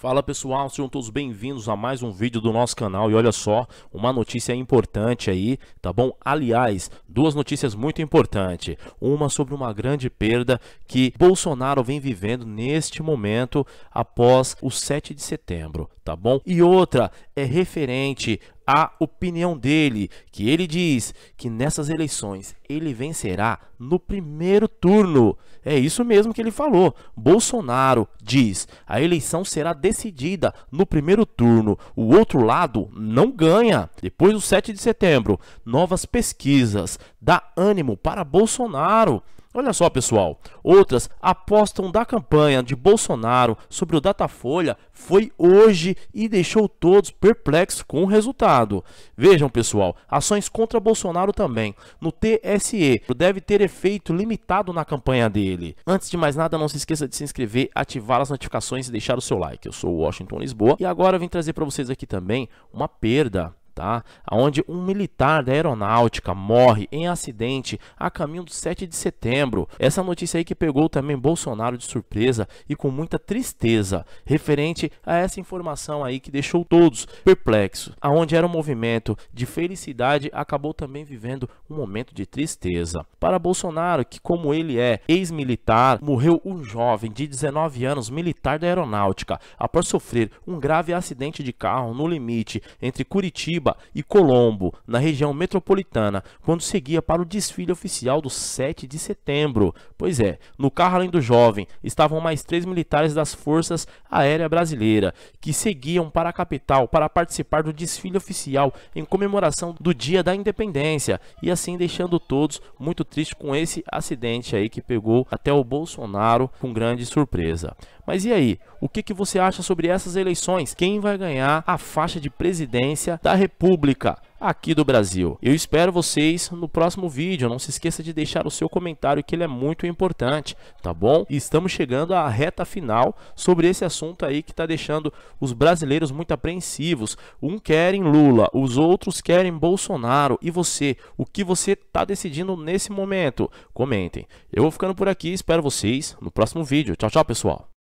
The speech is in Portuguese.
Fala pessoal, sejam todos bem-vindos a mais um vídeo do nosso canal e olha só, uma notícia importante aí, tá bom? Aliás, duas notícias muito importantes, uma sobre uma grande perda que Bolsonaro vem vivendo neste momento após o 7 de setembro, tá bom? E outra é referente a opinião dele, que ele diz que nessas eleições ele vencerá no primeiro turno. É isso mesmo que ele falou. Bolsonaro diz: a eleição será decidida no primeiro turno. O outro lado não ganha. Depois do 7 de setembro, novas pesquisas dá ânimo para Bolsonaro. Olha só, pessoal. Outras apostam da campanha de Bolsonaro sobre o Datafolha foi hoje e deixou todos perplexos com o resultado. Vejam, pessoal, ações contra Bolsonaro também. No TSE, deve ter efeito limitado na campanha dele. Antes de mais nada, não se esqueça de se inscrever, ativar as notificações e deixar o seu like. Eu sou o Washington Lisboa e agora vim trazer para vocês aqui também uma perda tá? onde um militar da aeronáutica morre em acidente a caminho do 7 de setembro. Essa notícia aí que pegou também Bolsonaro de surpresa e com muita tristeza, referente a essa informação aí que deixou todos perplexos. Aonde era um movimento de felicidade, acabou também vivendo um momento de tristeza. Para Bolsonaro, que como ele é ex-militar, morreu um jovem de 19 anos, militar da aeronáutica, após sofrer um grave acidente de carro no limite entre Curitiba e Colombo, na região metropolitana, quando seguia para o desfile oficial do 7 de setembro. Pois é, no carro além do jovem estavam mais três militares das Forças Aérea Brasileira, que seguiam para a capital para participar do desfile oficial em comemoração do Dia da Independência, e assim deixando todos muito tristes com esse acidente aí que pegou até o Bolsonaro com grande surpresa. Mas e aí, o que, que você acha sobre essas eleições? Quem vai ganhar a faixa de presidência da República? pública aqui do Brasil. Eu espero vocês no próximo vídeo. Não se esqueça de deixar o seu comentário que ele é muito importante, tá bom? E estamos chegando à reta final sobre esse assunto aí que está deixando os brasileiros muito apreensivos. Um querem Lula, os outros querem Bolsonaro. E você? O que você está decidindo nesse momento? Comentem. Eu vou ficando por aqui. Espero vocês no próximo vídeo. Tchau, tchau, pessoal.